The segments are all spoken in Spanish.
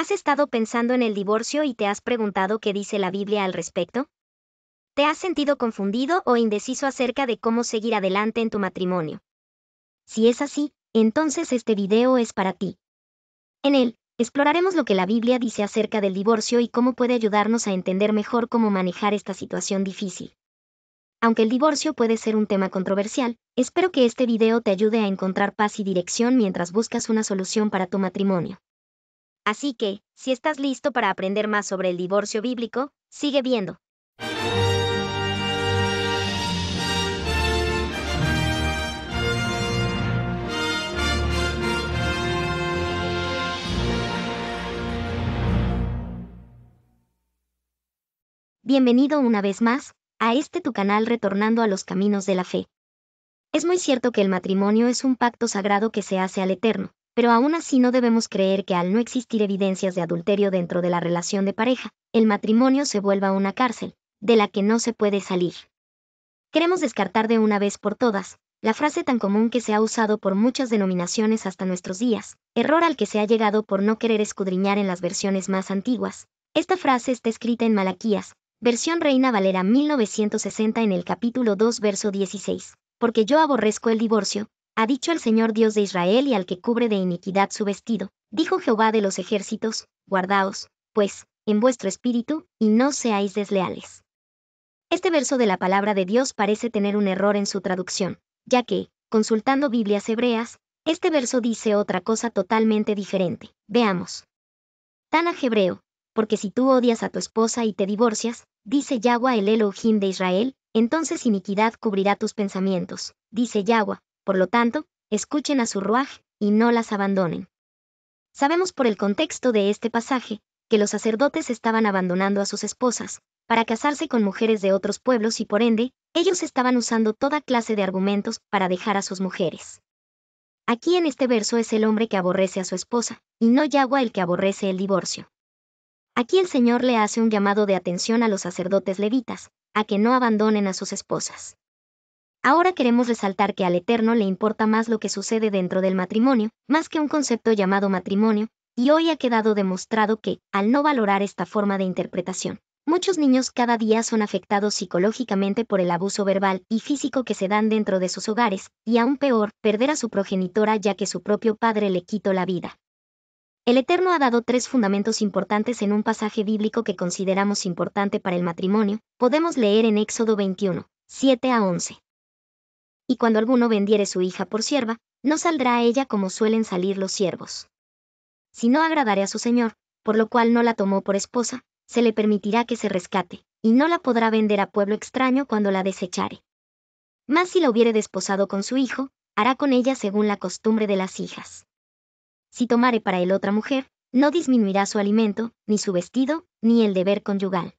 ¿Has estado pensando en el divorcio y te has preguntado qué dice la Biblia al respecto? ¿Te has sentido confundido o indeciso acerca de cómo seguir adelante en tu matrimonio? Si es así, entonces este video es para ti. En él, exploraremos lo que la Biblia dice acerca del divorcio y cómo puede ayudarnos a entender mejor cómo manejar esta situación difícil. Aunque el divorcio puede ser un tema controversial, espero que este video te ayude a encontrar paz y dirección mientras buscas una solución para tu matrimonio. Así que, si estás listo para aprender más sobre el divorcio bíblico, sigue viendo. Bienvenido una vez más a este tu canal Retornando a los Caminos de la Fe. Es muy cierto que el matrimonio es un pacto sagrado que se hace al Eterno, pero aún así no debemos creer que al no existir evidencias de adulterio dentro de la relación de pareja, el matrimonio se vuelva una cárcel, de la que no se puede salir. Queremos descartar de una vez por todas, la frase tan común que se ha usado por muchas denominaciones hasta nuestros días, error al que se ha llegado por no querer escudriñar en las versiones más antiguas. Esta frase está escrita en Malaquías, versión Reina Valera 1960 en el capítulo 2 verso 16, porque yo aborrezco el divorcio, ha dicho el Señor Dios de Israel y al que cubre de iniquidad su vestido, dijo Jehová de los ejércitos, guardaos, pues, en vuestro espíritu, y no seáis desleales. Este verso de la palabra de Dios parece tener un error en su traducción, ya que, consultando Biblias hebreas, este verso dice otra cosa totalmente diferente. Veamos. Tan a hebreo, porque si tú odias a tu esposa y te divorcias, dice Yahweh el Elohim de Israel, entonces iniquidad cubrirá tus pensamientos, dice Yahweh, por lo tanto, escuchen a su ruaj y no las abandonen. Sabemos por el contexto de este pasaje que los sacerdotes estaban abandonando a sus esposas para casarse con mujeres de otros pueblos y por ende, ellos estaban usando toda clase de argumentos para dejar a sus mujeres. Aquí en este verso es el hombre que aborrece a su esposa, y no Yagua el que aborrece el divorcio. Aquí el Señor le hace un llamado de atención a los sacerdotes levitas, a que no abandonen a sus esposas. Ahora queremos resaltar que al Eterno le importa más lo que sucede dentro del matrimonio, más que un concepto llamado matrimonio, y hoy ha quedado demostrado que, al no valorar esta forma de interpretación, muchos niños cada día son afectados psicológicamente por el abuso verbal y físico que se dan dentro de sus hogares, y aún peor, perder a su progenitora ya que su propio padre le quitó la vida. El Eterno ha dado tres fundamentos importantes en un pasaje bíblico que consideramos importante para el matrimonio, podemos leer en Éxodo 21, 7 a 11 y cuando alguno vendiere su hija por sierva, no saldrá a ella como suelen salir los siervos. Si no agradare a su señor, por lo cual no la tomó por esposa, se le permitirá que se rescate, y no la podrá vender a pueblo extraño cuando la desechare. Mas si la hubiere desposado con su hijo, hará con ella según la costumbre de las hijas. Si tomare para él otra mujer, no disminuirá su alimento, ni su vestido, ni el deber conyugal.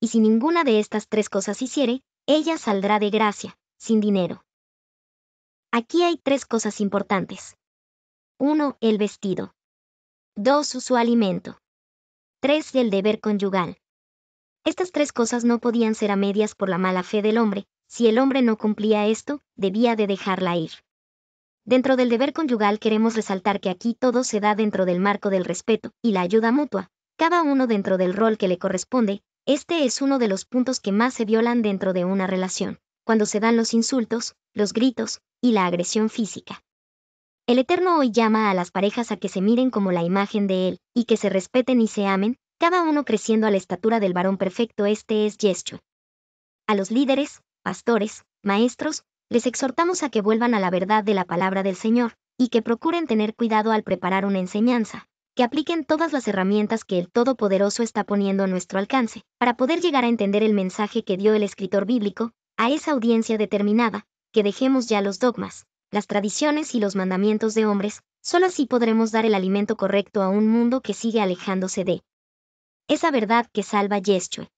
Y si ninguna de estas tres cosas hiciere, ella saldrá de gracia, sin dinero. Aquí hay tres cosas importantes. 1. El vestido. 2. Su alimento. 3. El deber conyugal. Estas tres cosas no podían ser a medias por la mala fe del hombre, si el hombre no cumplía esto, debía de dejarla ir. Dentro del deber conyugal queremos resaltar que aquí todo se da dentro del marco del respeto y la ayuda mutua, cada uno dentro del rol que le corresponde, este es uno de los puntos que más se violan dentro de una relación cuando se dan los insultos, los gritos y la agresión física. El Eterno hoy llama a las parejas a que se miren como la imagen de Él, y que se respeten y se amen, cada uno creciendo a la estatura del varón perfecto, este es Yeshua. A los líderes, pastores, maestros, les exhortamos a que vuelvan a la verdad de la palabra del Señor, y que procuren tener cuidado al preparar una enseñanza, que apliquen todas las herramientas que el Todopoderoso está poniendo a nuestro alcance, para poder llegar a entender el mensaje que dio el escritor bíblico, a esa audiencia determinada, que dejemos ya los dogmas, las tradiciones y los mandamientos de hombres, solo así podremos dar el alimento correcto a un mundo que sigue alejándose de esa verdad que salva Yeshua.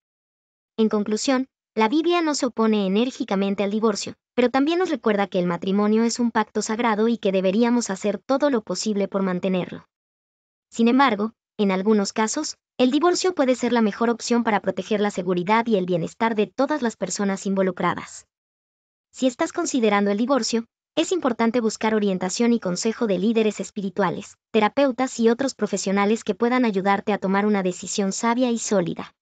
En conclusión, la Biblia no se opone enérgicamente al divorcio, pero también nos recuerda que el matrimonio es un pacto sagrado y que deberíamos hacer todo lo posible por mantenerlo. Sin embargo, en algunos casos, el divorcio puede ser la mejor opción para proteger la seguridad y el bienestar de todas las personas involucradas. Si estás considerando el divorcio, es importante buscar orientación y consejo de líderes espirituales, terapeutas y otros profesionales que puedan ayudarte a tomar una decisión sabia y sólida.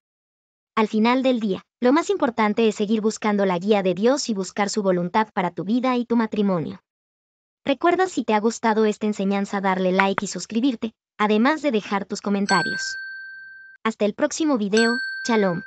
Al final del día, lo más importante es seguir buscando la guía de Dios y buscar su voluntad para tu vida y tu matrimonio. Recuerda si te ha gustado esta enseñanza darle like y suscribirte, además de dejar tus comentarios. Hasta el próximo video, chalom.